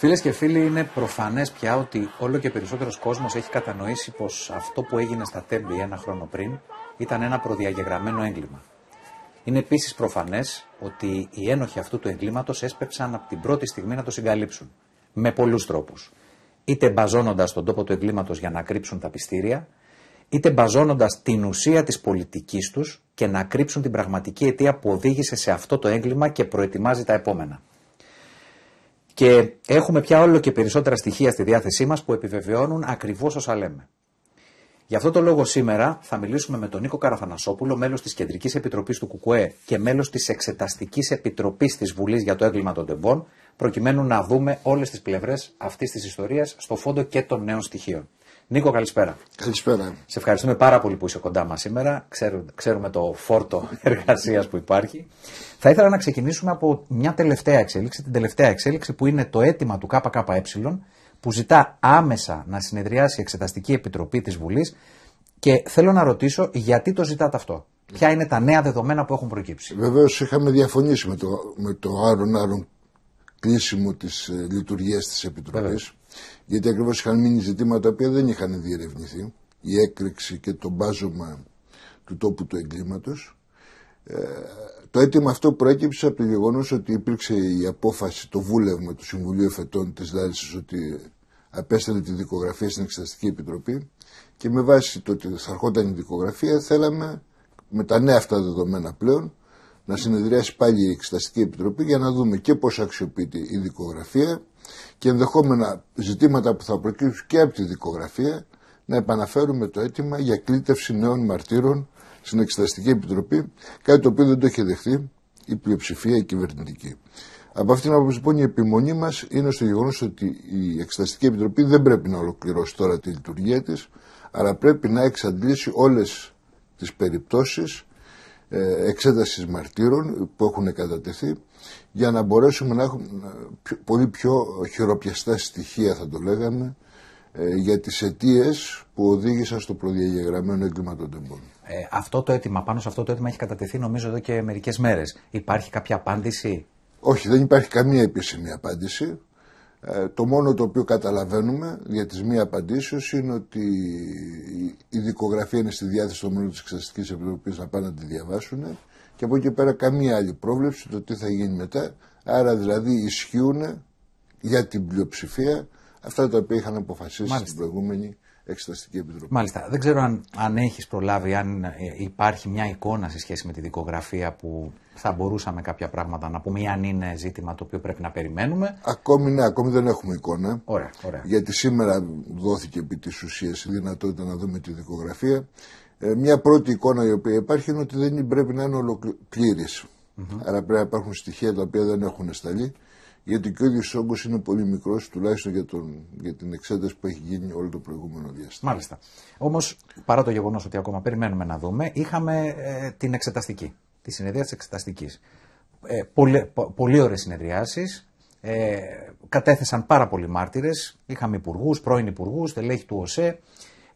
Φίλες και φίλοι, είναι προφανές πια ότι όλο και περισσότερος κόσμος έχει κατανοήσει πως αυτό που έγινε στα Τέμπη ένα χρόνο πριν ήταν ένα προδιαγεγραμμένο έγκλημα. Είναι επίσης προφανές ότι οι ένοχοι αυτού του εγκλήματος έσπεψαν από την πρώτη στιγμή να το συγκαλύψουν. Με πολλούς τρόπους. Είτε μπαζώνοντας τον τόπο του εγκλήματος για να κρύψουν τα πιστήρια, είτε μπαζώνοντας την ουσία της πολιτικής τους και να κρύψουν την πραγματική αιτία που οδήγησε σε αυτό το έγκλημα και προετοιμάζει τα επόμενα. Και έχουμε πια όλο και περισσότερα στοιχεία στη διάθεσή μας που επιβεβαιώνουν ακριβώς όσα λέμε. Γι' αυτό το λόγο σήμερα θα μιλήσουμε με τον Νίκο Καραθανασόπουλο, μέλος της Κεντρικής Επιτροπής του ΚΚΕ και μέλος της Εξεταστικής Επιτροπής της Βουλής για το έγκλημα των τεμπών, προκειμένου να δούμε όλες τις πλευρές αυτής της ιστορίας στο φόντο και των νέων στοιχείων. Νίκο, καλησπέρα. Καλησπέρα. Σε ευχαριστούμε πάρα πολύ που είσαι κοντά μας σήμερα. Ξέρουμε, ξέρουμε το φόρτο εργασίας που υπάρχει. Θα ήθελα να ξεκινήσουμε από μια τελευταία εξέλιξη, την τελευταία εξέλιξη που είναι το αίτημα του ΚΚΕ που ζητά άμεσα να συνεδριάσει η Εξεταστική Επιτροπή της Βουλής και θέλω να ρωτήσω γιατί το ζητάτε αυτό. Ποια είναι τα νέα δεδομένα που έχουν προκύψει. Βεβαίως είχαμε διαφωνήσει με το, με το άρον άρον κλείσιμο της ε, λειτουργίας της Επιτροπής. Γιατί ακριβώς είχαν μείνει ζητήματα τα οποία δεν είχαν διερευνηθεί. Η έκρηξη και το μπάζωμα του τόπου του εγκλήματος. Ε, το αίτημα αυτό προέκυψε από το γεγονός ότι υπήρξε η απόφαση, το βούλευμα του Συμβουλίου Εφετών της Λάρισα ότι απέστελνε τη δικογραφία στην Εξεταστική Επιτροπή και με βάση το ότι θα ερχόταν η δικογραφία θέλαμε με τα νέα αυτά δεδομένα πλέον να συνεδριάσει πάλι η Εξεταστική Επιτροπή για να δούμε και πώς αξιοποιείται η δικογραφία και ενδεχόμενα ζητήματα που θα προκύψουν και από τη δικογραφία να επαναφέρουμε το αίτημα για κλήτευση νέων μαρτύρων στην Εξεταστική Επιτροπή, κάτι το οποίο δεν το έχει δεχθεί η πλειοψηφία η κυβερνητική. Από αυτήν την άποψη, λοιπόν, η επιμονή μας είναι στο γεγονός ότι η Εξεταστική Επιτροπή δεν πρέπει να ολοκληρώσει τώρα τη λειτουργία της, αλλά πρέπει να εξαντλήσει όλες τις περιπτώσεις ε, εξέτασης μαρτύρων που έχουν κατατεθεί για να μπορέσουμε να έχουμε ε, πολύ πιο χειροπιαστά στοιχεία θα το λέγαμε ε, για τις αιτίες που οδήγησαν στο προδιαγεγραμμένο έγκλημα των τεμπών. αυτό το αίτημα, πάνω σε αυτό το αίτημα έχει κατατεθεί νομίζω εδώ και μερικές μέρες. Υπάρχει κάποια απάντηση? Όχι, δεν υπάρχει καμία επίσημη απάντηση. Ε, το μόνο το οποίο καταλαβαίνουμε για τις μία απαντήσεις είναι ότι η δικογραφία είναι στη διάθεση των μέλων της Εξεταστικής Επιτροπής να πάνε να τη διαβάσουν και από εκεί πέρα καμία άλλη πρόβλεψη το τι θα γίνει μετά. Άρα δηλαδή ισχύουν για την πλειοψηφία αυτά τα οποία είχαν αποφασίσει Μάλιστα. στην προηγούμενη Εξεταστική Επιτροπή. Μάλιστα. Δεν ξέρω αν, αν έχεις προλάβει, αν ε, υπάρχει μια εικόνα σε σχέση με τη δικογραφία που θα μπορούσαμε κάποια πράγματα να πούμε, ή αν είναι ζήτημα το οποίο πρέπει να περιμένουμε. Ακόμη ναι, ακόμη δεν έχουμε εικόνα. Ωραία, ωραία. Γιατί σήμερα δόθηκε επί της ουσίας η δυνατότητα να δούμε τη δικογραφία. Ε, μια πρώτη εικόνα η οποία υπάρχει είναι ότι δεν πρέπει να είναι ολοκλήρης. Mm-hmm. Άρα πρέπει να υπάρχουν στοιχεία τα οποία δεν έχουν σταλεί. Γιατί και ο ίδιος όγκος είναι πολύ μικρός, τουλάχιστον για, τον, για την εξέταση που έχει γίνει όλο το προηγούμενο διάστημα. Μάλιστα. Όμως, παρά το γεγονός ότι ακόμα περιμένουμε να δούμε, είχαμε ε, την εξεταστική τη συνεδρία της Εξεταστικής. Ε, πολύ, πολύ ωραίες συνεδριάσεις. Ε, κατέθεσαν πάρα πολλοί μάρτυρες. Είχαμε υπουργούς, πρώην υπουργούς, τελέχη του ΟΣΕ.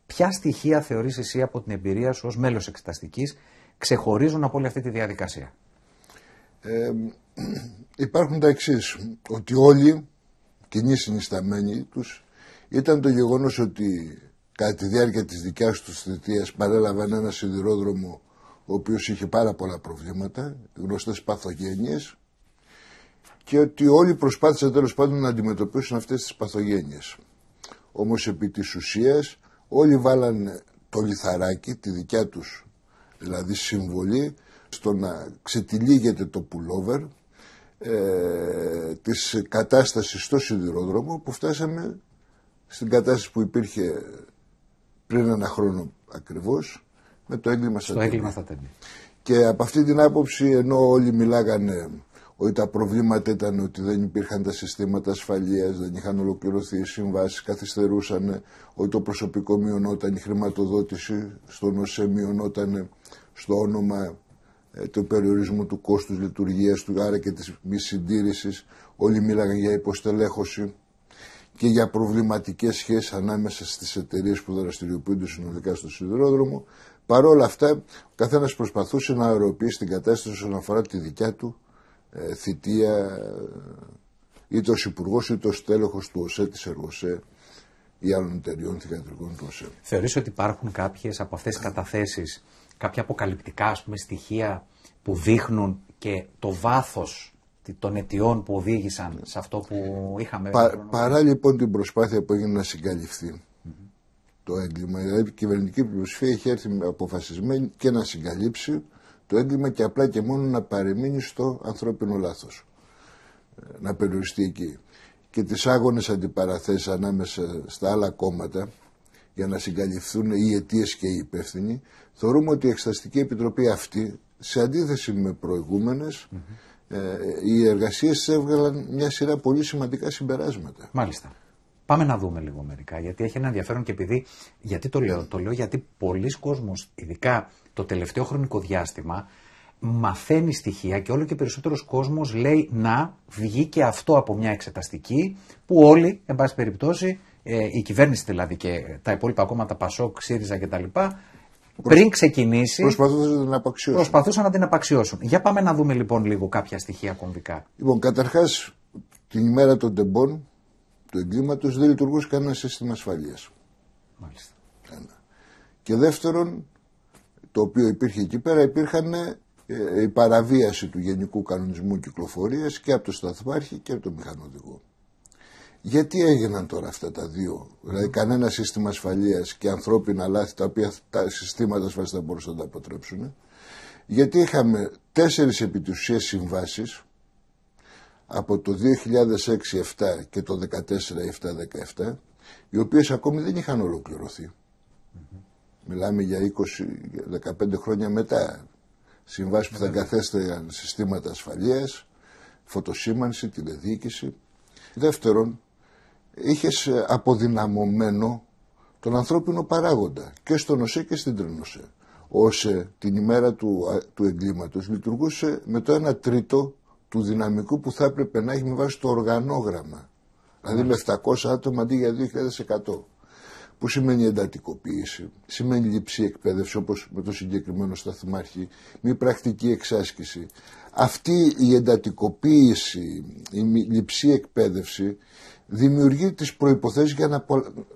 Ποια στοιχεία θεωρείς εσύ από την εμπειρία σου ως μέλος Εξεταστικής ξεχωρίζουν από όλη αυτή τη διαδικασία. Ε, υπάρχουν τα εξής. Ότι όλοι κοινή συνισταμένη τους ήταν το γεγονός ότι κατά τη διάρκεια της δικιάς τους θητείας παρέλαβαν ένα σιδηρόδρομο ο οποίος είχε πάρα πολλά προβλήματα, γνωστές παθογένειες και ότι όλοι προσπάθησαν τέλος πάντων να αντιμετωπίσουν αυτές τις παθογένειες. Όμως επί της ουσίας όλοι βάλαν το λιθαράκι, τη δικιά τους δηλαδή συμβολή στο να ξετυλίγεται το πουλόβερ ε, της κατάστασης στο σιδηρόδρομο που φτάσαμε στην κατάσταση που υπήρχε πριν ένα χρόνο ακριβώς με το έγκλημα στα τέμπη. Και από αυτή την άποψη, ενώ όλοι μιλάγανε ότι τα προβλήματα ήταν ότι δεν υπήρχαν τα συστήματα ασφαλείας, δεν είχαν ολοκληρωθεί οι συμβάσεις, καθυστερούσαν, ότι το προσωπικό μειωνόταν, η χρηματοδότηση στον ΟΣΕ μειωνόταν στο όνομα ε, του περιορισμού του κόστους λειτουργίας, του, άρα και της μης συντήρησης. Όλοι μίλαγαν για υποστελέχωση και για προβληματικές σχέσεις ανάμεσα στις εταιρείες που δραστηριοποιούνται συνολικά στο σιδηρόδρομο, Παρ' όλα αυτά, ο καθένας προσπαθούσε να αεροποιήσει την κατάσταση όσον αφορά τη δικιά του ε, θητεία, ε, είτε ως υπουργός είτε ως τέλεχος του ΟΣΕ, της ΕΡΟΣΕ ή άλλων εταιριών θηγατρικών του ΟΣΕ. Θεωρείς ότι υπάρχουν κάποιες από αυτές τις καταθέσεις, κάποια αποκαλυπτικά ας πούμε, στοιχεία που δείχνουν και το βάθος των αιτιών που οδήγησαν σε αυτό που είχαμε. Πα, παρά λοιπόν την προσπάθεια που έγινε να συγκαλυφθεί το έγκλημα. Δηλαδή η κυβερνητική πλειοψηφία έχει έρθει αποφασισμένη και να συγκαλύψει το έγκλημα και απλά και μόνο να παρεμείνει στο ανθρώπινο λάθος, ε, Να περιοριστεί εκεί. Και τις άγονες αντιπαραθέσεις ανάμεσα στα άλλα κόμματα για να συγκαλυφθούν οι αιτίες και οι υπεύθυνοι, θεωρούμε ότι η Εξεταστική Επιτροπή αυτή, σε αντίθεση με προηγούμενες, mm-hmm. ε, οι εργασίες έβγαλαν μια σειρά πολύ σημαντικά συμπεράσματα. Μάλιστα. Πάμε να δούμε λίγο μερικά, γιατί έχει ένα ενδιαφέρον και επειδή. Γιατί το λέω, το λέω γιατί πολλοί κόσμοι, ειδικά το τελευταίο χρονικό διάστημα, μαθαίνει στοιχεία και όλο και περισσότερος κόσμος λέει να βγει και αυτό από μια εξεταστική που όλοι, εν πάση περιπτώσει, ε, η κυβέρνηση δηλαδή και τα υπόλοιπα κόμματα Πασόκ, ΣΥΡΙΖΑ κτλ. Πριν ξεκινήσει. Προσπαθούσαν να την απαξιώσουν. Προσπαθούσαν να την απαξιώσουν. Για πάμε να δούμε λοιπόν λίγο κάποια στοιχεία κομβικά. Λοιπόν, καταρχάς την ημέρα των τεμπών του εγκλήματος δεν λειτουργούσε κανένα σύστημα ασφαλείας. Μάλιστα. Και δεύτερον, το οποίο υπήρχε εκεί πέρα, υπήρχαν ε, η παραβίαση του γενικού κανονισμού κυκλοφορίας και από το σταθμάρχη και από το μηχανοδηγό. Γιατί έγιναν τώρα αυτά τα δύο, δηλαδή κανένα σύστημα ασφαλείας και ανθρώπινα λάθη τα οποία τα συστήματα ασφαλείας δεν μπορούσαν να τα αποτρέψουν. Γιατί είχαμε τέσσερις επιτουσίες συμβάσεις από το 2006-7 και το 14 2017 17 οι οποίες ακόμη δεν είχαν Μιλάμε για 20-15 χρόνια μετά. που θα ναι, ναι. καθέστηκαν συστήματα ασφαλείας, φωτοσήμανση, τηλεδιοίκηση. Δεύτερον, είχες αποδυναμωμένο τον ανθρώπινο παράγοντα και στον ΝΟΣΕ και στην ΤΡΕΝΟΣΕ, ΟΣΕ την ημέρα του, του εγκλήματος λειτουργούσε με το 1 τρίτο του δυναμικού που θα έπρεπε να έχει με βάση το οργανόγραμμα. Δηλαδή με 700 άτομα αντί για 2.100. Που σημαίνει εντατικοποίηση, σημαίνει λήψη εκπαίδευση όπως με το συγκεκριμένο σταθμάρχη, μη πρακτική εξάσκηση. Αυτή η εντατικοποίηση, η λήψη εκπαίδευση δημιουργεί τις προϋποθέσεις για να,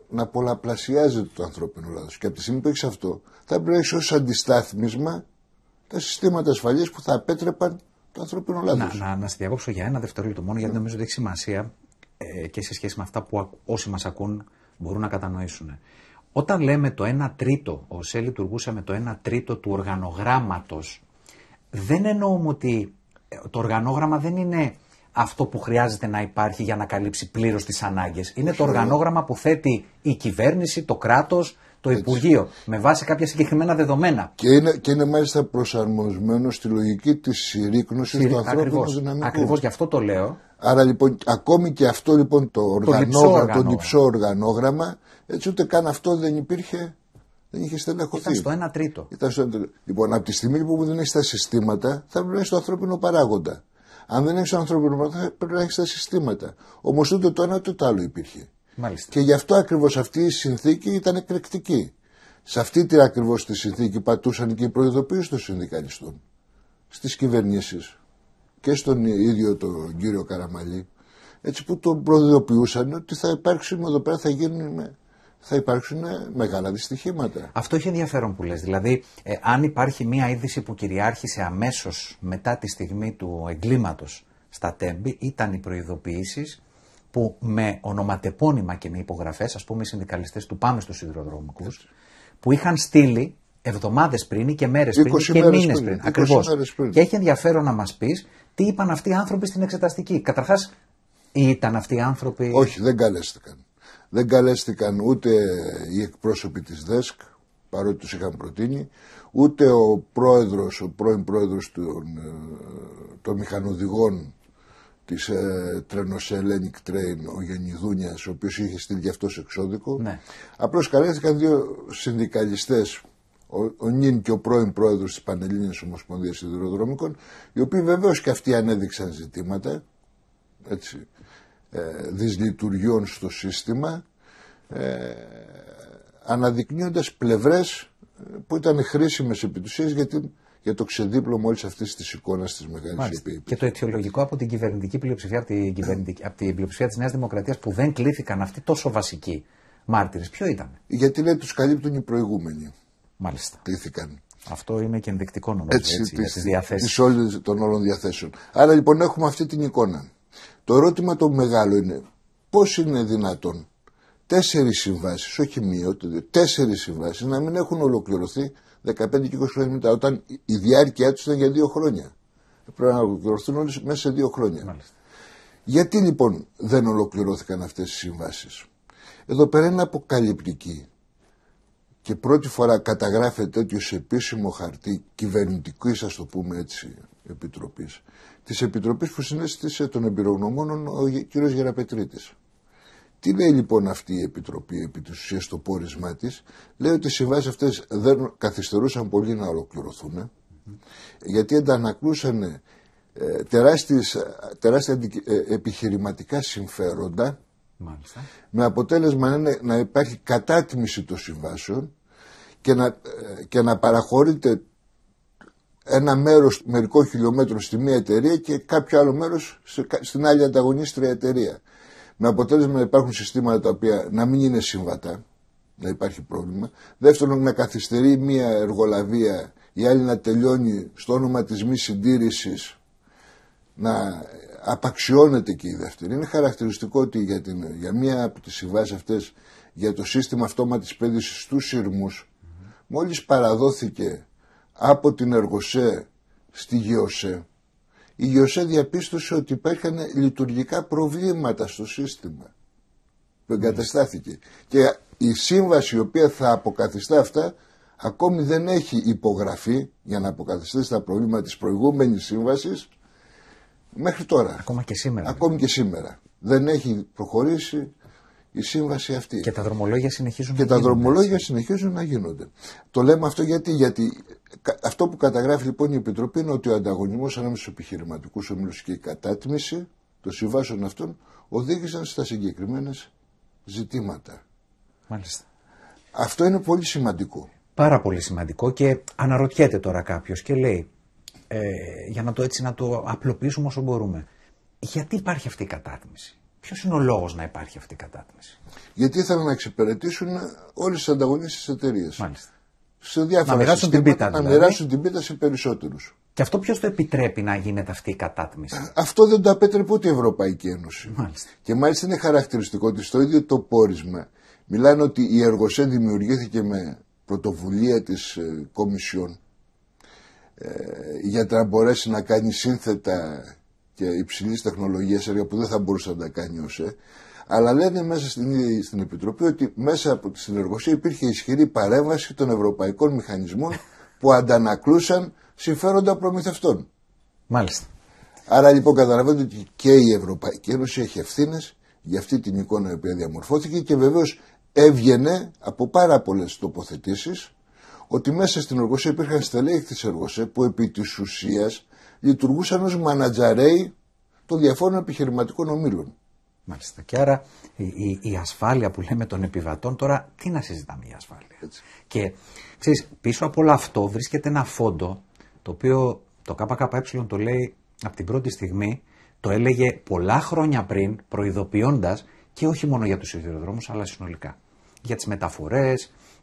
να πολλαπλασιάζεται το ανθρώπινο λάθος. Και από τη στιγμή που έχεις αυτό, θα πρέπει να έχεις ως αντιστάθμισμα τα συστήματα ασφαλείας που θα απέτρεπαν το Να, να, να σε διακόψω για ένα δευτερόλεπτο μόνο, γιατί νομίζω ότι έχει σημασία ε, και σε σχέση με αυτά που όσοι μας ακούν μπορούν να κατανοήσουν. Όταν λέμε το 1 τρίτο, ο ΣΕ λειτουργούσε με το 1 τρίτο του οργανογράμματος, δεν εννοούμε ότι ε, το οργανόγραμμα δεν είναι αυτό που χρειάζεται να υπάρχει για να καλύψει πλήρως τις ανάγκες. Είναι το οργανόγραμμα που θέτει η κυβέρνηση, το κράτος, το Έτσι. Υπουργείο με βάση κάποια συγκεκριμένα δεδομένα. Και είναι, και είναι μάλιστα προσαρμοσμένο στη λογική της συρρήκνωσης του ανθρώπινου δυναμικού. Ακριβώς γι' αυτό το λέω. Άρα λοιπόν, ακόμη και αυτό λοιπόν το, οργανόγραμμα, το διψό οργανόγραμμα, έτσι ούτε καν αυτό δεν υπήρχε, δεν είχε στελεχωθεί. Ήταν στο 1 τρίτο. Ήταν στο Λοιπόν, από τη στιγμή που δεν έχει τα συστήματα, θα πρέπει να έχεις το ανθρώπινο παράγοντα. Αν δεν έχεις το ανθρώπινο παράγοντα, πρέπει να έχεις τα συστήματα. Όμως ούτε το ένα ούτε το άλλο υπήρχε. Μάλιστα. Και γι' αυτό ακριβώς αυτή η συνθήκη ήταν εκρηκτική. Σε αυτή την ακριβώς τη συνθήκη πατούσαν και οι προειδοποιήσει των συνδικαλιστών στις κυβερνήσεις και στον ίδιο τον κύριο Καραμαλή. Έτσι που τον προειδοποιούσαν ότι θα υπάρξουν εδώ πέρα, θα γίνουν θα υπάρξουν μεγάλα δυστυχήματα. Αυτό έχει ενδιαφέρον που λες. Δηλαδή, ε, αν υπάρχει μία είδηση που κυριάρχησε αμέσως μετά τη στιγμή του εγκλήματος στα τέμπη, ήταν οι προειδοποιήσεις που με ονοματεπώνυμα και με υπογραφές, ας πούμε οι συνδικαλιστές του Πάμε στους Σιδηροδρομικούς, που είχαν στείλει εβδομάδες πριν και μέρες πριν και μήνες πριν, ακριβώ ακριβώς. Και έχει ενδιαφέρον να μας πεις τι είπαν αυτοί οι άνθρωποι στην εξεταστική. Καταρχάς ήταν αυτοί οι άνθρωποι... Όχι, δεν καλέστηκαν. Δεν καλέστηκαν ούτε οι εκπρόσωποι της ΔΕΣΚ, παρότι τους είχαν προτείνει, ούτε ο πρόεδρος, ο πρώην πρόεδρος των, ε, των μηχανοδηγών της ε, Hellenic Train, ο Γενιδούνια, ο οποίος είχε στείλει και αυτός εξώδικο. Ναι. Απλώς καλέθηκαν δύο συνδικαλιστές, ο, ο Νίν και ο πρώην πρόεδρος της Πανελλήνιας Ομοσπονδίας Σιδηροδρομικών, οι οποίοι βεβαίως και αυτοί ανέδειξαν ζητήματα έτσι, ε, δυσλειτουργιών στο σύστημα, ε, αναδεικνύοντας πλευρές που ήταν χρήσιμες επιτουσίες για την για το ξεδίπλωμα όλης αυτής της εικόνας της μεγάλης επίποση. Και το αιτιολογικό από την κυβερνητική πλειοψηφία, από την, κυβερνητική, από την πλειοψηφία της Νέας Δημοκρατίας που δεν κλήθηκαν αυτοί τόσο βασικοί μάρτυρες, ποιο ήταν. Γιατί λέει τους καλύπτουν οι προηγούμενοι. Μάλιστα. Κλήθηκαν. Αυτό είναι και ενδεικτικό νομίζω έτσι, έτσι, τις, για τι των όλων διαθέσεων. Άρα λοιπόν έχουμε αυτή την εικόνα. Το ερώτημα το μεγάλο είναι πώς είναι δυνατόν τέσσερις συμβάσεις, όχι μία, τέσσερις συμβάσεις να μην έχουν ολοκληρωθεί 15 και 20 χρόνια μετά, όταν η διάρκεια τους ήταν για δύο χρόνια. Πρέπει να ολοκληρωθούν όλες μέσα σε δύο χρόνια. Μάλιστα. Γιατί λοιπόν δεν ολοκληρώθηκαν αυτές οι συμβάσεις. Εδώ πέρα είναι αποκαλυπτική και πρώτη φορά καταγράφεται ότι σε επίσημο χαρτί κυβερνητική, ας το πούμε έτσι, επιτροπής, της επιτροπής που συνέστησε των εμπειρογνωμόνων ο κ. Γεραπετρίτης. Τι λέει λοιπόν αυτή η Επιτροπή επί της ουσίας στο πόρισμά της, λέει ότι οι συμβάσεις αυτές δεν καθυστερούσαν πολύ να ολοκληρωθουν γιατί αντανακλούσαν ε, ε, τεράστια ε, επιχειρηματικά συμφέροντα, Μάλιστα. με αποτέλεσμα να, είναι, να υπάρχει κατάτμιση των συμβάσεων και να, και να παραχωρείται ένα μέρος μερικών χιλιόμετρων στη μία εταιρεία και κάποιο άλλο μέρος στην άλλη ανταγωνίστρια εταιρεία. Με αποτέλεσμα να υπάρχουν συστήματα τα οποία να μην είναι συμβατά, να υπάρχει πρόβλημα. Δεύτερον, να καθυστερεί μία εργολαβία, η άλλη να τελειώνει στο όνομα της μη συντήρησης, να απαξιώνεται και η δεύτερη. Είναι χαρακτηριστικό ότι για, την, για μία από τις συμβάσεις αυτές, για το σύστημα αυτόματης πέδησης στους σύρμους, μόλις παραδόθηκε από την Εργοσέ στη Γεωσέ, η Ιωσέ διαπίστωσε ότι υπήρχαν λειτουργικά προβλήματα στο σύστημα. που εγκαταστάθηκε. Και η σύμβαση η οποία θα αποκαθιστά αυτά ακόμη δεν έχει υπογραφεί για να αποκαθιστεί τα προβλήματα της προηγούμενης σύμβασης μέχρι τώρα. Ακόμα και σήμερα. Ακόμη και σήμερα. Δεν έχει προχωρήσει η σύμβαση αυτή. Και τα δρομολόγια συνεχίζουν, και να, τα γίνονται. δρομολόγια συνεχίζουν να γίνονται. Το λέμε αυτό γιατί, γιατί αυτό που καταγράφει λοιπόν η Επιτροπή είναι ότι ο ανταγωνισμός ανάμεσα στους επιχειρηματικούς ομίλους και η κατάτμιση των συμβάσεων αυτών οδήγησαν στα συγκεκριμένα ζητήματα. Μάλιστα. Αυτό είναι πολύ σημαντικό. Πάρα πολύ σημαντικό και αναρωτιέται τώρα κάποιος και λέει ε, για να το έτσι να το απλοποιήσουμε όσο μπορούμε. Γιατί υπάρχει αυτή η κατάτμιση. Ποιος είναι ο λόγος να υπάρχει αυτή η κατάτμιση. Γιατί ήθελαν να εξυπηρετήσουν όλες τις ανταγωνιστικέ εταιρείες. Μάλιστα. Σε διάφορα να μοιράσουν την πίτα. Δηλαδή. Να μοιράσουν την πίτα σε περισσότερους. Και αυτό ποιος το επιτρέπει να γίνεται αυτή η κατάτμιση. Ε, αυτό δεν το απέτρεπε ούτε η Ευρωπαϊκή Ένωση. Μάλιστα. Και μάλιστα είναι χαρακτηριστικό ότι στο ίδιο το πόρισμα μιλάνε ότι η Εργοσέ δημιουργήθηκε με πρωτοβουλία της ε, Κομισιόν ε, για να μπορέσει να κάνει σύνθετα και υψηλής τεχνολογίας έργα που δεν θα μπορούσε να τα κάνει ο ΣΕ. Αλλά λένε μέσα στην, στην Επιτροπή ότι μέσα από τη συνεργασία υπήρχε ισχυρή παρέμβαση των ευρωπαϊκών μηχανισμών που αντανακλούσαν συμφέροντα προμηθευτών. Μάλιστα. Άρα λοιπόν καταλαβαίνετε ότι και η Ευρωπαϊκή Ένωση έχει ευθύνες για αυτή την εικόνα η οποία διαμορφώθηκε και βεβαίως έβγαινε από πάρα πολλές τοποθετήσεις ότι μέσα στην εργοσία υπήρχαν στελέχη της εργοσία που επί της ουσίας λειτουργούσαν ως μανατζαρέοι των διαφόρων επιχειρηματικών ομίλων. Μάλιστα. Και άρα η, ασφάλεια που λέμε των επιβατών, τώρα τι να συζητάμε για ασφάλεια. Και ξέρεις, πίσω από όλο αυτό βρίσκεται ένα φόντο το οποίο το ΚΚΕ το λέει από την πρώτη στιγμή, το έλεγε πολλά χρόνια πριν, προειδοποιώντας και όχι μόνο για τους σιδηροδρόμους, αλλά συνολικά. Για τις μεταφορές,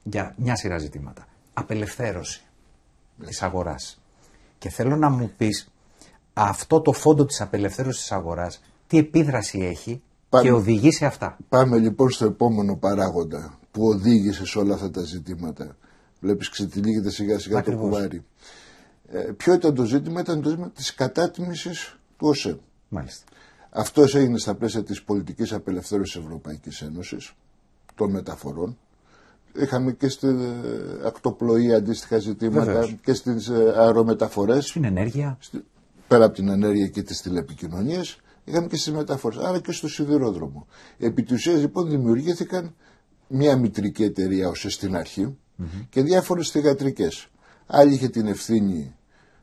για μια σειρά ζητήματα. Απελευθέρωση της ναι. αγοράς. Και θέλω να μου πεις αυτό το φόντο της απελευθέρωσης της αγοράς τι επίδραση έχει και οδηγεί σε αυτά. Πάμε λοιπόν στο επόμενο παράγοντα που οδήγησε σε όλα αυτά τα ζητήματα. Βλέπεις ξετυλίγεται σιγά σιγά το κουβάρι. Ε, ποιο ήταν το ζήτημα, ήταν το ζήτημα της κατάτιμησης του ΟΣΕ. Μάλιστα. Αυτός έγινε στα πλαίσια της πολιτικής απελευθέρωσης Ευρωπαϊκής Ένωσης των μεταφορών Είχαμε και στην ε, ακτοπλοεία αντίστοιχα ζητήματα Βεβαίως. και στις ε, αερομεταφορές. Στην ενέργεια. Πέρα από την ενέργεια και τις τηλεπικοινωνίες, είχαμε και στις μεταφορές. Άρα και στο σιδηρόδρομο. Επί της ουσίας λοιπόν δημιουργήθηκαν μια μητρική εταιρεία ως στην αρχη mm-hmm. και διάφορες θηγατρικές. Άλλη είχε την ευθύνη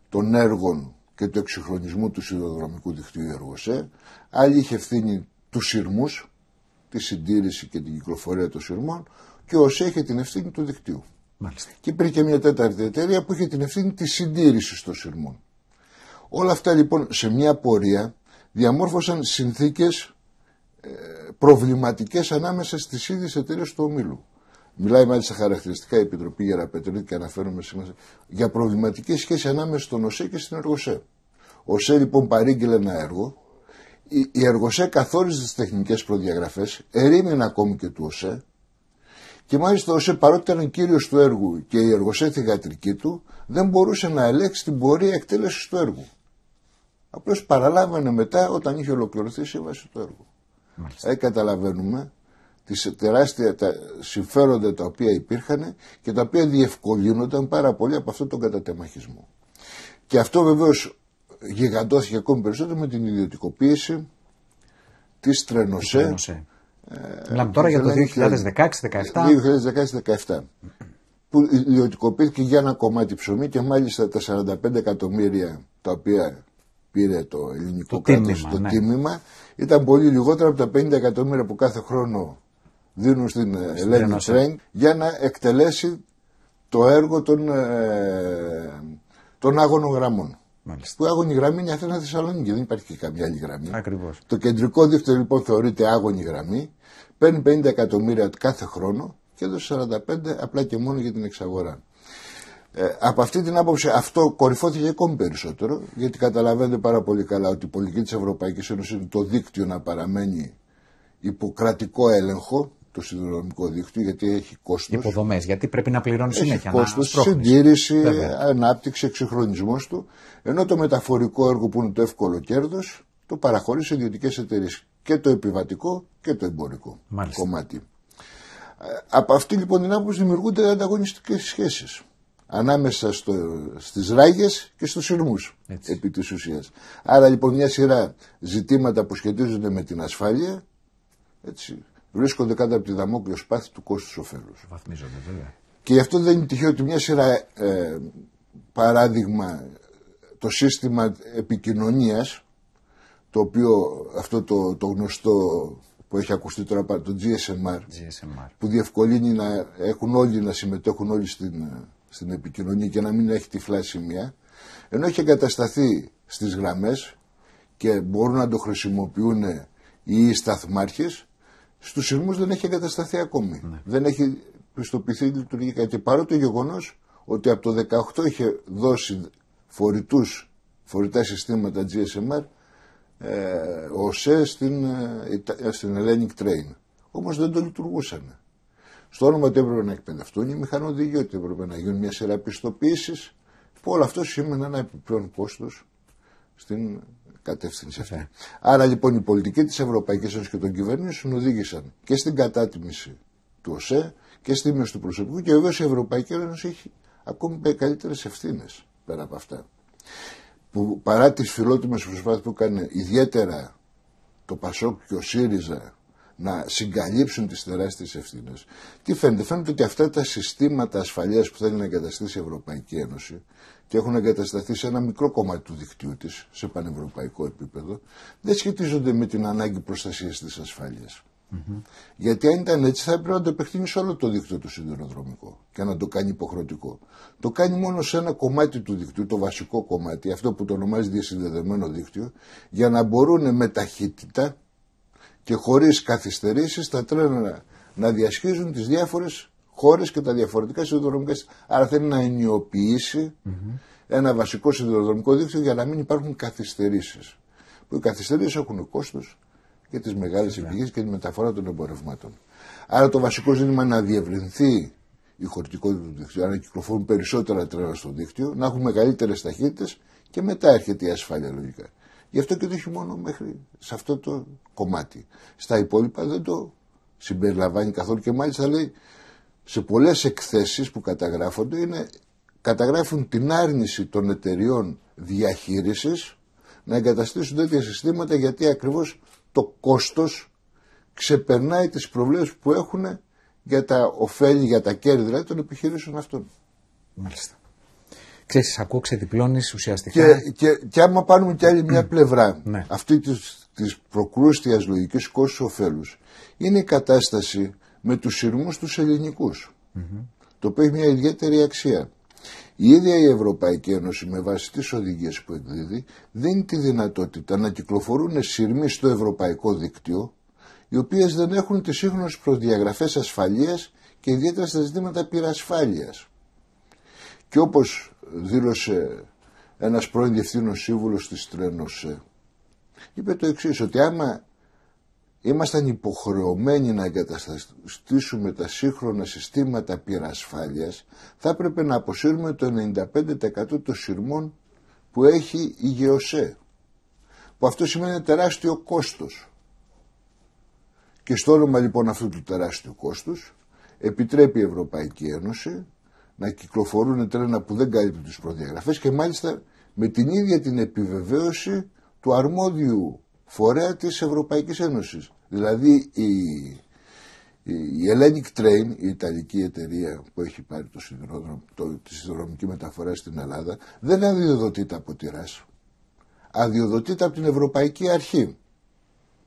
των έργων και του εξυγχρονισμού του σιδηροδρομικού δικτύου Εργοσέ, άλλη είχε ευθύνη του σειρμούς, τη συντήρηση και την κυκλοφορία των σειρμών και ο ΣΕ είχε την ευθύνη του δικτύου. Μάλιστα. Και υπήρχε και μια τέταρτη εταιρεία που είχε την ευθύνη της συντήρησης των σειρμών. Όλα αυτά λοιπόν σε μια πορεία διαμόρφωσαν συνθήκες προβληματικές ανάμεσα στις ίδιες εταιρείες του ομίλου. Μιλάει μάλιστα χαρακτηριστικά η Επιτροπή Ραπετρίτη και αναφέρομαι σήμερα για προβληματικέ σχέσει ανάμεσα στον ΟΣΕ και στην ΕΡΓΟΣΕ. Ο ΣΕ λοιπόν παρήγγειλε ένα έργο. Η, ΕΡΓΟΣΕ καθόριζε τις τεχνικές προδιαγραφές, ερήμηνε ακόμη και του ΟΣΕ και μάλιστα ο Σε παρότι ήταν κύριος του έργου και η εργοσέθη γατρική του δεν μπορούσε να ελέγξει την πορεία εκτέλεσης του έργου. Απλώς παραλάβανε μετά όταν είχε ολοκληρωθεί η σύμβαση του έργου. Έκαταλαβαίνουμε καταλαβαίνουμε τις τεράστια τα συμφέροντα τα οποία υπήρχαν και τα οποία διευκολύνονταν πάρα πολύ από αυτόν τον κατατεμαχισμό. Και αυτό βεβαίως γιγαντώθηκε ακόμη περισσότερο με την ιδιωτικοποίηση της Τρενοσέ, Μιλάμε τώρα για το 2016-2017. 2016-2017. Που ιδιωτικοποιήθηκε για ένα κομμάτι ψωμί και μάλιστα τα 45 εκατομμύρια τα οποία πήρε το ελληνικό το τίμημα, το ναι. τίμημα ήταν πολύ λιγότερα από τα 50 εκατομμύρια που κάθε χρόνο δίνουν στην Ελένη Τρέγκ για να εκτελέσει το έργο των, ε, των άγωνων γραμμών. Μάλιστα. Που άγωνη γραμμή είναι Αθήνα Θεσσαλονίκη, δεν υπάρχει και καμιά άλλη γραμμή. Ακριβώς. Το κεντρικό δίκτυο λοιπόν θεωρείται άγωνη γραμμή, παίρνει 50 εκατομμύρια κάθε χρόνο και έδωσε 45 απλά και μόνο για την εξαγορά. Ε, από αυτή την άποψη αυτό κορυφώθηκε ακόμη περισσότερο, γιατί καταλαβαίνετε πάρα πολύ καλά ότι η πολιτική της Ευρωπαϊκής Ένωσης είναι το δίκτυο να παραμένει υποκρατικό έλεγχο το συνδρομικό δίκτυο γιατί έχει κόστος. Υποδομές, γιατί πρέπει να πληρώνει συνέχεια. Κόστο, συντήρηση, Βέβαια. ανάπτυξη, εξυγχρονισμός του. Ενώ το μεταφορικό έργο που είναι το εύκολο κέρδος, το παραχωρείς σε ιδιωτικές εταιρείες. Και το επιβατικό και το εμπορικό κομμάτι. Ε, από αυτή λοιπόν την άποψη δημιουργούνται ανταγωνιστικές σχέσεις ανάμεσα στο, στις ράγες και στους σειρμούς Έτσι. επί της ουσίας. Άρα λοιπόν μια σειρά ζητήματα που σχετίζονται με την ασφάλεια έτσι, βρίσκονται κάτω από τη δαμόκλειο σπάθη του κόστου ωφέλου. Βαθμίζονται, βέβαια. Και γι' αυτό δεν είναι τυχαίο ότι μια σειρά, ε, παράδειγμα, το σύστημα επικοινωνίας, το οποίο αυτό το, το γνωστό που έχει ακουστεί τώρα το GSMR, GSMR, που διευκολύνει να έχουν όλοι να συμμετέχουν όλοι στην, στην επικοινωνία και να μην έχει τυφλά σημεία, ενώ έχει εγκατασταθεί στις γραμμές και μπορούν να το χρησιμοποιούν οι σταθμάρχες, Στους σειρμού δεν έχει εγκατασταθεί ακόμη. Ναι. Δεν έχει πιστοποιηθεί λειτουργία. κάτι. Παρό το γεγονός ότι από το 18 είχε δώσει φορητούς, φορητά συστήματα GSMR ε, ο ΣΕ στην, ε, ε στην Train. Όμως δεν το λειτουργούσαν. Στο όνομα ότι έπρεπε να εκπαιδευτούν οι μηχανοδηγοί, ότι έπρεπε να γίνουν μια σειρά που Όλο αυτό σήμαινε ένα επιπλέον κόστος στην κατεύθυνση αυτή. Άρα λοιπόν η πολιτική της Ευρωπαϊκής Ένωσης και των κυβερνήσεων οδήγησαν και στην κατάτιμηση του ΟΣΕ και στη μείωση του προσωπικού και βέβαια η Ευρωπαϊκή Ένωση έχει ακόμη καλύτερες ευθύνες πέρα από αυτά. Που παρά τις φιλότιμες προσπάθειες που έκανε ιδιαίτερα το Πασόκ και ο ΣΥΡΙΖΑ να συγκαλύψουν τις τεράστιες ευθύνες. Τι φαίνεται, φαίνεται ότι αυτά τα συστήματα ασφαλείας που θέλει να εγκαταστήσει η Ευρωπαϊκή Ένωση και έχουν εγκατασταθεί σε ένα μικρό κομμάτι του δικτύου της, σε πανευρωπαϊκό επίπεδο, δεν σχετίζονται με την ανάγκη προστασίας της ασφάλειας. Mm-hmm. Γιατί αν ήταν έτσι θα έπρεπε να το επεκτείνει σε όλο το δίκτυο του σιδηροδρομικό και να το κάνει υποχρεωτικό. Το κάνει μόνο σε ένα κομμάτι του δικτύου, το βασικό κομμάτι, αυτό που το ονομάζει διασυνδεδεμένο δίκτυο, για να μπορούν με ταχύτητα και χωρίς καθυστερήσεις τα τρένα να διασχίζουν τις διάφορες χώρες και τα διαφορετικά σιδηροδρομικά Άρα θέλει να ενιοποιησει mm-hmm. ένα βασικό σιδηροδρομικό δίκτυο για να μην υπάρχουν καθυστερήσεις. Που οι καθυστερήσεις έχουν κόστος και τις μεγάλες επιχείρησεις και τη μεταφορά των εμπορευμάτων. Άρα το βασικό ζήτημα είναι να διευρυνθεί η χωρητικότητα του δίκτυου, να κυκλοφορούν περισσότερα τρένα στο δίκτυο, να έχουν μεγαλύτερες ταχύτητες και μετά έρχεται η ασφάλεια λογικά. Γι' αυτό και το έχει μόνο μέχρι σε αυτό το κομμάτι. Στα υπόλοιπα δεν το συμπεριλαμβάνει καθόλου και μάλιστα λέει σε πολλές εκθέσεις που καταγράφονται είναι, καταγράφουν την άρνηση των εταιριών διαχείρισης να εγκαταστήσουν τέτοια συστήματα γιατί ακριβώς το κόστος ξεπερνάει τις προβλέψεις που έχουν για τα ωφέλη, για τα κέρδη δηλαδή, των επιχειρήσεων αυτών. Μάλιστα σα ακούω, ξεδιπλώνεις ουσιαστικά. Και, και, και άμα πάρουμε κι άλλη μια πλευρά ναι. αυτή της της προκρούστιας λογικής ωφέλους, είναι η κατάσταση με τους σειρμούς τους ελληνικούς, το οποίο έχει μια ιδιαίτερη αξία. Η ίδια η Ευρωπαϊκή Ένωση με βάση τις οδηγίες που εκδίδει δίνει τη δυνατότητα να κυκλοφορούν σειρμοί στο ευρωπαϊκό δίκτυο οι οποίες δεν έχουν τις σύγχρονες προδιαγραφές, ασφαλείας και ιδιαίτερα στα ζητήματα πυρασφάλειας. Και όπως δήλωσε ένας πρώην διευθύνων σύμβουλος της ΤΡΕΝΟΣΕ είπε το εξής, ότι άμα ήμασταν υποχρεωμένοι να εγκαταστήσουμε τα σύγχρονα συστήματα πυρασφάλειας, θα έπρεπε να αποσύρουμε το 95% των σειρμών που έχει η ΓΕΟΣΕ, που αυτό σημαίνει τεράστιο κόστος. Και στο όνομα λοιπόν αυτού του τεράστιου κόστους επιτρέπει η Ευρωπαϊκή Ένωση να κυκλοφορούν τρένα που δεν καλύπτουν τις προδιαγραφές και μάλιστα με την ίδια την επιβεβαίωση του αρμόδιου φορέα της Ευρωπαϊκής Ένωσης. Δηλαδή η, η, Τρέιν, Train, η Ιταλική εταιρεία που έχει πάρει το σιδηρόδρομο, το, τη συνδρομική μεταφορά στην Ελλάδα, δεν αδειοδοτείται από τη ΡΑΣ. Αδειοδοτείται από την Ευρωπαϊκή Αρχή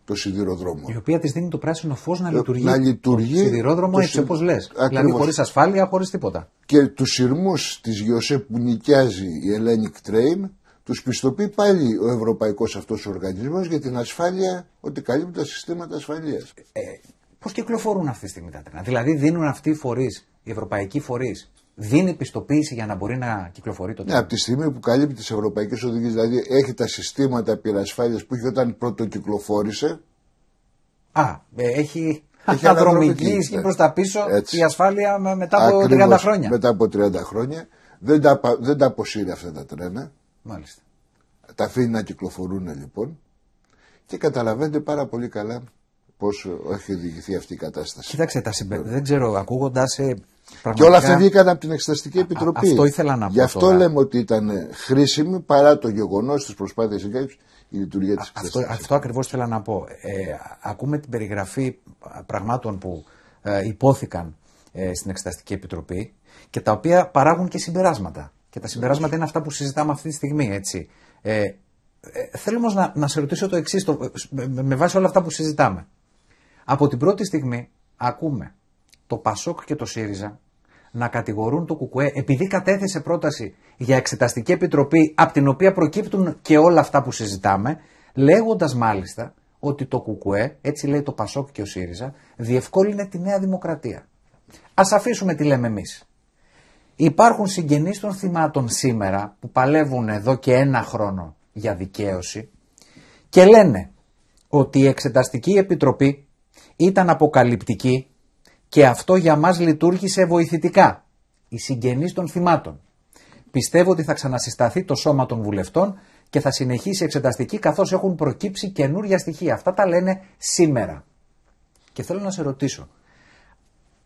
το σιδηροδρόμο. Η οποία της δίνει το πράσινο φως να ε, λειτουργεί. Να λειτουργεί. Το σιδηρόδρομο έτσι όπως λες. Δηλαδή χωρίς ασφάλεια, χωρίς τίποτα. Και τους σειρμούς της ΓΙΟΣΕ που νοικιάζει η Hellenic Train τους πιστοποιεί πάλι ο Ευρωπαϊκός αυτός οργανισμός για την ασφάλεια ότι καλύπτουν τα συστήματα ασφαλείας. Ε, Πώς κυκλοφορούν αυτή τη στιγμή τα τρένα, Δηλαδή δίνουν αυτοί οι φορείς, οι ευρωπαϊκοί φορείς, δίνει πιστοποίηση για να μπορεί να κυκλοφορεί το τρένο. Ναι, από τη στιγμή που καλύπτει τις ευρωπαϊκές οδηγίες, δηλαδή έχει τα συστήματα πυρασφάλειας που είχε όταν πρωτοκυκλοφόρησε. Α, ε, έχει. Έχει αναδρομική ισχύ ναι. προς τα πίσω Έτσι. η ασφάλεια μετά από 30 χρόνια. Μετά από 30 χρόνια δεν τα, δεν τα αποσύρει αυτά τα τρένα. Μάλιστα. Τα αφήνει να κυκλοφορούν λοιπόν και καταλαβαίνετε πάρα πολύ καλά πώς έχει οδηγηθεί αυτή η κατάσταση. Κοιτάξτε, τα συμπε... Ε. δεν ξέρω, ακούγοντας ε, Πραγματικά... Και όλα αυτά βγήκαν από την Εξεταστική Επιτροπή. αυτό ήθελα να πω. Γι' αυτό λέμε ότι ήταν χρήσιμη παρά το γεγονός τη προσπάθεια εγκάλυψη η λειτουργία της Αυτό, αυτό ακριβώς ήθελα να πω. Ε, ακούμε την περιγραφή πραγμάτων που ε, υπόθηκαν ε, στην Εξεταστική Επιτροπή και τα οποία παράγουν και συμπεράσματα. Και τα συμπεράσματα είναι αυτά που συζητάμε αυτή τη στιγμή, έτσι. Ε, ε θέλω όμως να, να σε ρωτήσω το εξής, ε, με, με βάση όλα αυτά που συζητάμε. Από την πρώτη στιγμή ακούμε το Πασόκ και το ΣΥΡΙΖΑ να κατηγορούν το ΚΚΕ επειδή κατέθεσε πρόταση για εξεταστική επιτροπή από την οποία προκύπτουν και όλα αυτά που συζητάμε, λέγοντας μάλιστα ότι το ΚΚΕ, έτσι λέει το Πασόκ και ο ΣΥΡΙΖΑ, διευκόλυνε τη Νέα Δημοκρατία. Ας αφήσουμε τι λέμε εμείς. Υπάρχουν συγγενείς των θυμάτων σήμερα που παλεύουν εδώ και ένα χρόνο για δικαίωση και λένε ότι η Εξεταστική Επιτροπή ήταν αποκαλυπτική και αυτό για μας λειτουργήσε βοηθητικά. Οι συγγενείς των θυμάτων. Πιστεύω ότι θα ξανασυσταθεί το σώμα των βουλευτών και θα συνεχίσει εξεταστική καθώς έχουν προκύψει καινούρια στοιχεία. Αυτά τα λένε σήμερα. Και θέλω να σε ρωτήσω,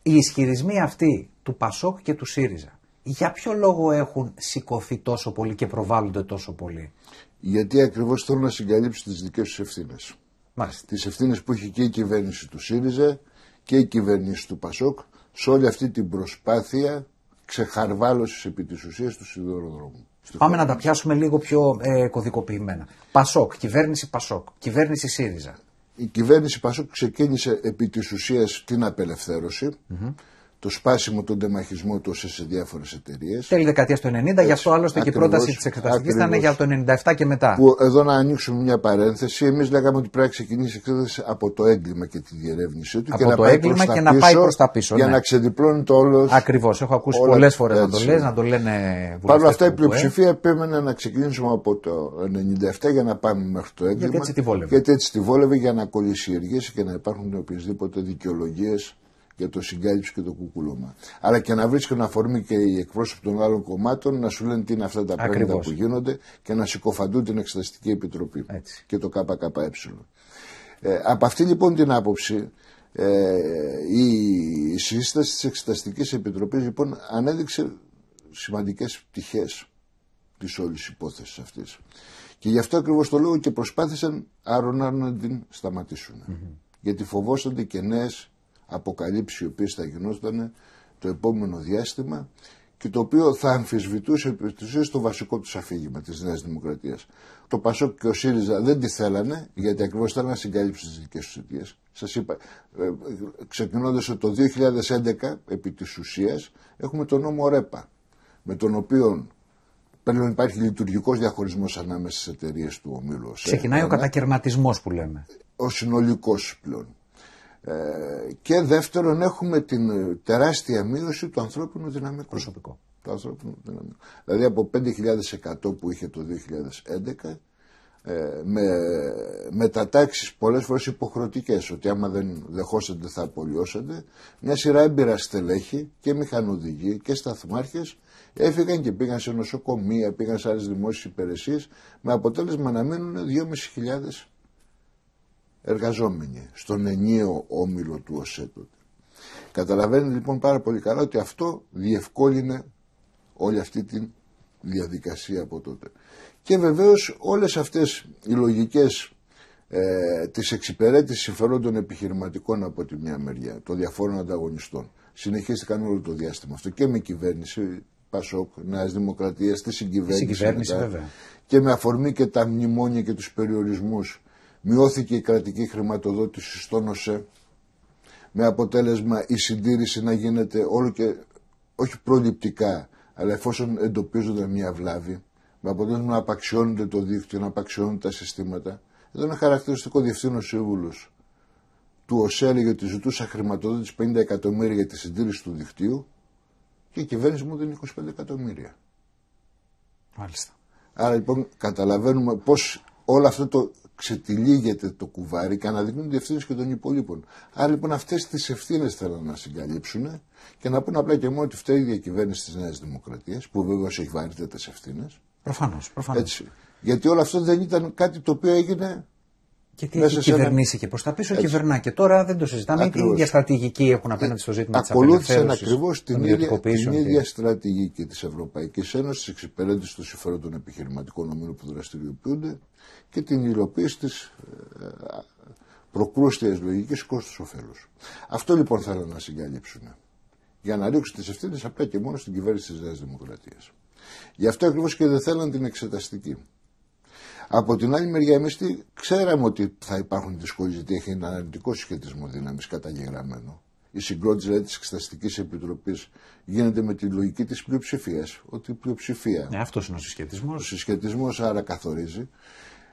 οι ισχυρισμοί αυτοί του Πασόκ και του ΣΥΡΙΖΑ, για ποιο λόγο έχουν σηκωθεί τόσο πολύ και προβάλλονται τόσο πολύ. Γιατί ακριβώς θέλουν να συγκαλύψουν τις δικές τους ευθύνες. Τις ευθύνες που έχει και η κυβέρνηση του ΣΥΡΙΖΑ και η κυβέρνηση του Πασόκ σε όλη αυτή την προσπάθεια ξεχαρβάλωσης επί της ουσίας του σιδηροδρόμου. Πάμε να τα πιάσουμε λίγο πιο ε, κωδικοποιημένα. Πασόκ, κυβέρνηση Πασόκ, κυβέρνηση ΣΥΡΙΖΑ. Η κυβέρνηση Πασόκ ξεκίνησε επί της ουσίας την απελευθερωση το σπάσιμο των τεμαχισμών του σε διάφορες εταιρείες. Τέλη δεκαετίας του 90, Έτσι, γι' αυτό άλλωστε και η πρόταση της εξεταστικής ήταν για το 97 και μετά. Που εδώ να ανοίξουμε μια παρένθεση. Εμείς λέγαμε ότι πρέπει να ξεκινήσει η εξέταση από το έγκλημα και τη διερεύνησή του. Από και το να έγκλημα και να πάει προς τα πίσω. Για ναι. να ξεδιπλώνει το όλος. Ακριβώς. Έχω ακούσει πολλές φορές να το λες, να το λένε Παρ' όλα αυτά η ΕΕ. πλειοψηφία επέμενε να ξεκινήσουμε από το 97 για να πάμε μέχρι το έγκλημα. Γιατί έτσι τη βόλευε. Γιατί έτσι τη βόλευε για να κολλήσει και να υπάρχουν οποιασδήποτε δικαιολογίες για το συγκάλυψη και το κουκούλωμα. Αλλά και να βρίσκουν αφορμή και οι εκπρόσωποι των άλλων κομμάτων να σου λένε τι είναι αυτά τα πράγματα που γίνονται και να σηκωφαντούν την Εξεταστική Επιτροπή Έτσι. και το ΚΚΕ. Ε, από αυτή λοιπόν την άποψη, ε, η σύσταση της Εξεταστικής Επιτροπής λοιπόν ανέδειξε σημαντικές πτυχές της όλης υπόθεσης αυτής. Και γι' αυτό ακριβώς το λόγο και προσπάθησαν άρον άρον να την σταματησουν Γιατί φοβόσανται και νέες αποκαλύψει οι οποίες θα γινόταν το επόμενο διάστημα και το οποίο θα αμφισβητούσε επί το βασικό τους αφήγημα της Νέας Δημοκρατίας. Το Πασόκ και ο ΣΥΡΙΖΑ δεν τη θέλανε, γιατί ακριβώς θέλανε να συγκαλύψουν τις δικές τους αιτίες. Σας είπα, ε, ξεκινώντας το 2011, επί της ουσίας, έχουμε τον νόμο ΡΕΠΑ, με τον οποίο πρέπει να υπάρχει λειτουργικός διαχωρισμός ανάμεσα στις εταιρείες του ομίλου. Ξεκινάει ο κατακαιρματισμός που λέμε. Ο συνολικός πλέον. Ε, και δεύτερον έχουμε την τεράστια μείωση του ανθρώπινου δυναμικού. Προσωπικό. Του Δηλαδή από 5.100 που είχε το 2011 ε, με μετατάξεις πολλές φορές υποχρεωτικές ότι άμα δεν δεχόσατε θα απολυώσατε μια σειρά έμπειρα στελέχη και μηχανοδηγοί και σταθμάρχες έφυγαν και πήγαν σε νοσοκομεία, πήγαν σε άλλες δημόσιες υπηρεσίες με αποτέλεσμα να μείνουν 2.500 εργαζόμενοι στον ενίο όμιλο του ΟΣΕ τότε. Καταλαβαίνει λοιπόν πάρα πολύ καλά ότι αυτό διευκόλυνε όλη αυτή τη διαδικασία από τότε. Και βεβαίως όλες αυτές οι λογικές ε, της εξυπηρέτησης συμφερόντων επιχειρηματικών από τη μια μεριά, των διαφόρων ανταγωνιστών, συνεχίστηκαν όλο το διάστημα αυτό και με κυβέρνηση Πασόκ, Νέας Δημοκρατίας, τη συγκυβέρνηση. βέβαια. Και με αφορμή και τα μνημόνια και τους περιορισμούς μειώθηκε η κρατική χρηματοδότηση στον ΟΣΕ με αποτέλεσμα η συντήρηση να γίνεται όλο και όχι προληπτικά, αλλά εφόσον εντοπίζονται μια βλάβη, με αποτέλεσμα να απαξιώνεται το δίκτυο, να απαξιώνουν τα συστήματα. Εδώ είναι χαρακτηριστικό διευθύνων σύμβουλος του ΟΣΕ έλεγε ότι ζητούσα χρηματοδότηση 50 εκατομμύρια για τη συντήρηση του δικτύου και η κυβέρνηση μου δίνει 25 εκατομμύρια. Μάλιστα. Άρα λοιπόν καταλαβαίνουμε πώς όλο αυτό το ξετυλίγεται το κουβάρι και αναδεικνύουν τι ευθύνε και των υπολείπων. Άρα λοιπόν αυτές τις ευθύνες θέλουν να συγκαλύψουν και να πούν απλά και μόνο ότι φταίει η διακυβέρνηση της Νέας Δημοκρατίας, που βεβαίως έχει βαρύτερε ευθύνες. Προφανώς, προφανώς. Γιατί όλο αυτό δεν ήταν κάτι το οποίο έγινε και τι έχει κυβερνήσει και προς τα πίσω Έτσι. κυβερνά. Και τώρα δεν το συζητάμε. Τι ίδια στρατηγική έχουν απέναντι στο ζήτημα της Ακολούθησαν ακριβώς την, ίδια, στρατηγική της Ευρωπαϊκής Ένωσης εξυπηρέτηση των συμφερόντων επιχειρηματικών ομίλων που δραστηριοποιούνται και την υλοποίηση της ε, προκρούστιας λογικής κόστους ωφέλους. Αυτό λοιπόν θέλω να συγκαλύψουν. Για να ρίξουν τις ευθύνες απλά και μόνο στην κυβέρνηση της Νέας Δημοκρατίας. Γι' αυτό ακριβώς και δεν θέλαν την εξεταστική. Από την άλλη μεριά, εμείς ξέραμε ότι θα υπάρχουν δυσκολίες, γιατί έχει ένα αρνητικό συσχετισμό δύναμης καταγεγραμμένο. Η συγκρότηση δηλαδή, της Εξεταστικής Επιτροπής γίνεται με τη λογική της πλειοψηφίας. Ότι η πλειοψηφία. Ναι, αυτός είναι ο συσχετισμός. Ο συσχετισμός άρα καθορίζει.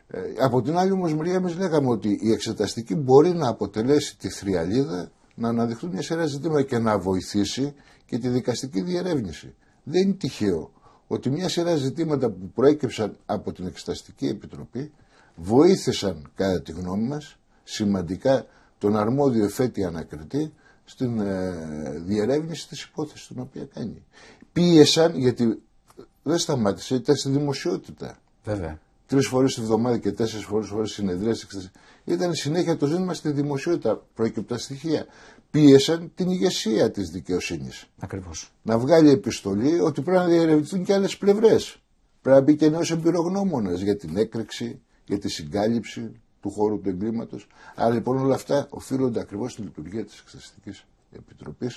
Ε, από την άλλη όμως μεριά, εμείς λέγαμε ότι η Εξεταστική μπορεί να αποτελέσει τη θριαλίδα να αναδειχθούν μια σειρά ζητήματα και να βοηθήσει και τη δικαστική διερεύνηση. Δεν είναι τυχαίο ότι μια σειρά ζητήματα που προέκυψαν από την Εξεταστική Επιτροπή βοήθησαν κατά τη γνώμη μας σημαντικά τον αρμόδιο φέτη ανακριτή στην ε, διερεύνηση της υπόθεσης την οποία κάνει. Πίεσαν γιατί δεν σταμάτησε, ήταν στη δημοσιότητα. Βέβαια τρεις φορές τη βδομάδα και τέσσερις φορές φορές συνεδρίες. Ήταν συνέχεια το ζήτημα στη δημοσιότητα. Προέκυπτα στοιχεία. Πίεσαν την ηγεσία της δικαιοσύνης. Ακριβώς. Να βγάλει επιστολή ότι πρέπει να διερευνηθούν και άλλες πλευρές. Πρέπει να μπει και νέος εμπειρογνώμονας για την έκρηξη, για τη συγκάλυψη του χώρου του εγκλήματος. Άρα λοιπόν όλα αυτά οφείλονται ακριβώς στην λειτουργία της Εξεταστικής Επιτροπής.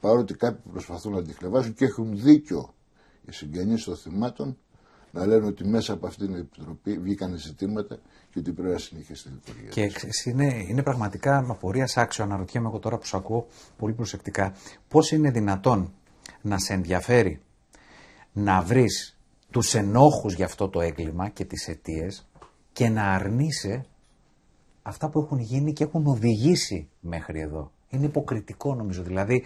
Παρότι κάποιοι προσπαθούν να αντιχλεβάσουν και έχουν δίκιο οι συγγενείς των θυμάτων να λένε ότι μέσα από αυτήν την επιτροπή βγήκαν ζητήματα και ότι πρέπει να συνεχίσει τη λειτουργία. Και είναι, είναι πραγματικά απορίας άξιο. Αναρωτιέμαι εγώ τώρα που σου ακούω πολύ προσεκτικά, πώς είναι δυνατόν να σε ενδιαφέρει να βρεις τους ενόχους για αυτό το έγκλημα και τις αιτίες και να αρνείσαι αυτά που έχουν γίνει και έχουν οδηγήσει μέχρι εδώ. Είναι υποκριτικό νομίζω. Δηλαδή,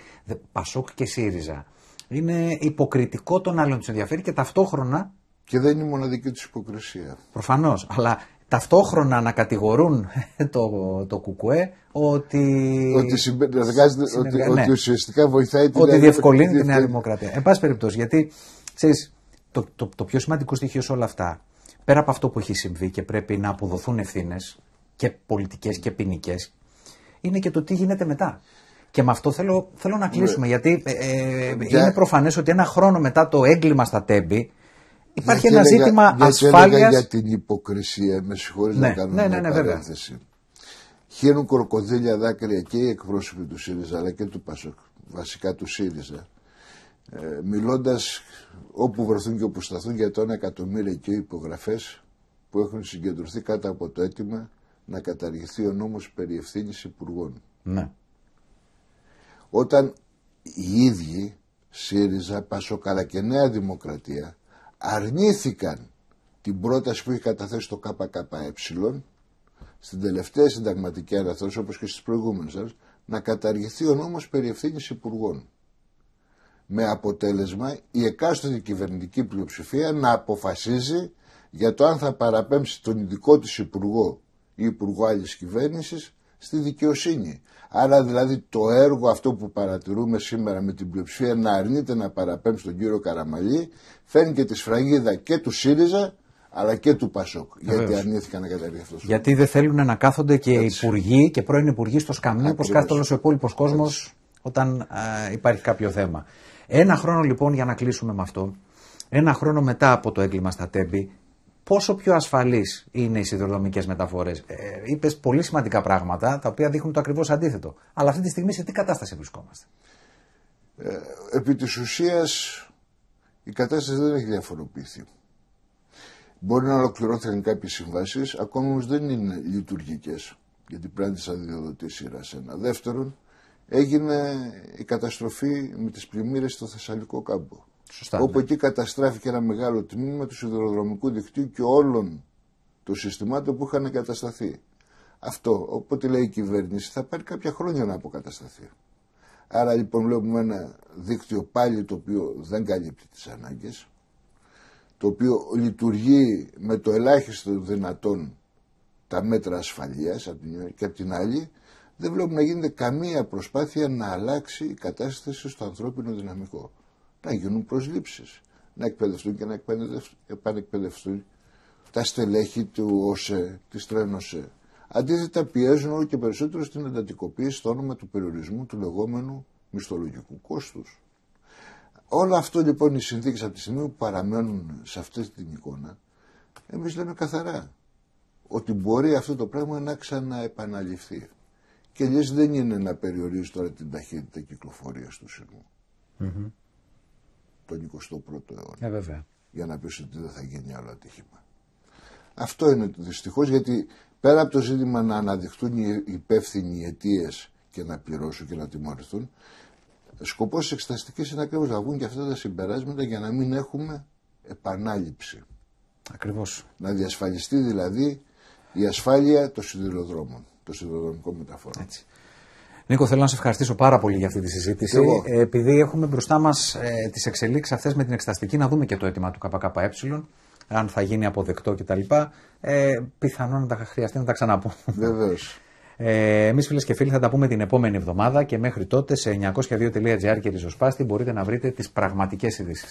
Πασόκ και ΣΥΡΙΖΑ. Είναι υποκριτικό το να τους ενδιαφέρει και ταυτόχρονα και δεν είναι η μοναδική τους υποκρισία. Προφανώς. Αλλά ταυτόχρονα να κατηγορούν το, το Κουκουέ ότι. Ότι, συνεργάζεται, δηλαδή, ότι, ναι. ότι ουσιαστικά βοηθάει την Ότι νέα, διευκολύνει τη Νέα Δημοκρατία. Εν πάση περιπτώσει, γιατί ξέρεις, το, το, το πιο σημαντικό στοιχείο σε όλα αυτά, πέρα από αυτό που έχει συμβεί και πρέπει να αποδοθούν ευθύνες και πολιτικές και ποινικές, είναι και το τι γίνεται μετά. Και με αυτό θέλω, θέλω να κλείσουμε, ναι. γιατί ε, ε, ε, είναι προφανές ότι ένα χρόνο μετά το έγκλημα στα τέμπη, Υπάρχει ένα ζήτημα ασφάλειας. για την υποκρισία, με συγχωρείτε να ναι, κάνω ναι, ναι, ναι, παρένθεση. δάκρυα και οι εκπρόσωποι του ΣΥΡΙΖΑ αλλά και του ΠΑΣΟΚ, βασικά του ΣΥΡΙΖΑ. Ε, Μιλώντας όπου βρεθούν και όπου σταθούν για το ένα εκατομμύριο και υπογραφές που έχουν συγκεντρωθεί κάτω από το αίτημα να καταργηθεί ο νόμος περί ευθύνης υπουργών. Ναι. Όταν οι ίδιοι ΣΥΡΙΖΑ, ΠΑΣΟΚ αλλά και Νέα Δημοκρατία αρνήθηκαν την πρόταση που είχε καταθέσει το ΚΚΕ στην τελευταία συνταγματική αναθεώρηση όπως και στις προηγούμενες να καταργηθεί ο νόμος περί υπουργών. Με αποτέλεσμα η εκάστοτε κυβερνητική πλειοψηφία να αποφασίζει για το αν θα παραπέμψει τον ειδικό της υπουργό ή υπουργό άλλης κυβέρνησης στη δικαιοσύνη. Άρα δηλαδή το έργο αυτό που παρατηρούμε σήμερα με την πλειοψηφία να αρνείται να παραπέμψει τον κύριο Καραμαλή φέρνει και τη σφραγίδα και του ΣΥΡΙΖΑ αλλά και του ΠΑΣΟΚ. Γιατί αρνήθηκαν να καταργεί αυτό. Γιατί δεν θέλουν να κάθονται και Έτσι. υπουργοί και πρώην υπουργοί στο σκαμνί όπως κάθεται όλος ο υπόλοιπος κόσμος όταν υπάρχει κάποιο θέμα. Ένα χρόνο λοιπόν για να κλείσουμε με αυτό. Ένα χρόνο μετά από το έγκλημα στα Τέμπη, πόσο πιο ασφαλείς είναι οι σιδηροδρομικές μεταφορές. Ε, Είπες πολύ σημαντικά πράγματα τα οποία δείχνουν το ακριβώς αντίθετο. Αλλά αυτή τη στιγμή σε τι κατάσταση βρισκόμαστε. Ε, επί της ουσίας η κατάσταση δεν έχει διαφοροποιηθεί. Μπορεί να ολοκληρώθηκαν κάποιε συμβάσει, ακόμα όμως δεν είναι λειτουργικές, γιατί πρέπει να τις αδειοδοτήσει ένα. Δεύτερον, έγινε η καταστροφή με τις πλημμύρες στο Θεσσαλικό κάμπο. Σωστά, όπου ναι. εκεί καταστράφηκε ένα μεγάλο τμήμα του σιδηροδρομικού δικτύου και όλων των συστημάτων που είχαν κατασταθεί. Αυτό, οπότε λέει η κυβέρνηση, θα πάρει κάποια χρόνια να αποκατασταθεί. Άρα λοιπόν βλέπουμε ένα δίκτυο πάλι το οποίο δεν καλύπτει τις ανάγκες, το οποίο λειτουργεί με το ελάχιστο δυνατόν τα μέτρα ασφαλείας και από την άλλη δεν βλέπουμε να γίνεται καμία προσπάθεια να αλλάξει η κατάσταση στο ανθρώπινο δυναμικό να γίνουν προσλήψεις, να εκπαιδευτούν και να επανεκπαιδευτούν τα στελέχη του ΟΣΕ, της Τρένοσε. Αντίθετα πιέζουν όλο και περισσότερο στην εντατικοποίηση στο όνομα του περιορισμού του λεγόμενου μισθολογικού κόστους. Όλα αυτό λοιπόν οι συνθήκες από τη στιγμή που παραμένουν σε αυτή την εικόνα, εμείς λέμε καθαρά ότι μπορεί αυτό το πράγμα να ξαναεπαναληφθεί. Και λες δεν είναι να περιορίζει τώρα την ταχύτητα κυκλοφορίας του σειρμού. Mm-hmm τον 21ο αιώνα. Ε, βέβαια. Για να πεις ότι δεν θα γίνει άλλο ατύχημα. Αυτό είναι το δυστυχώς γιατί πέρα από το ζήτημα να αναδειχθούν οι υπεύθυνοι αιτίες και να πληρώσουν και να τιμωρηθούν, σκοπός της είναι ακριβώς να βγουν και αυτά τα συμπεράσματα για να μην έχουμε επανάληψη. Ακριβώς. Να διασφαλιστεί δηλαδή η ασφάλεια των σιδηροδρόμων, των σιδηροδρομικών μεταφορών. Έτσι. Νίκο, θέλω να σε ευχαριστήσω πάρα πολύ για αυτή τη συζήτηση. Ε, επειδή έχουμε μπροστά μας ε, τις εξελίξεις αυτές με την εξεταστική, να δούμε και το αίτημα του ΚΚΕ, αν θα γίνει αποδεκτό κτλ. Ε, πιθανόν να τα χρειαστεί να τα ξαναπούμε. Βεβαίως. Ε, Εμείς, φίλες και φίλοι, θα τα πούμε την επόμενη εβδομάδα και μέχρι τότε σε 902.gr και ριζοσπάστη μπορείτε να βρείτε τις πραγματικές ειδήσεις.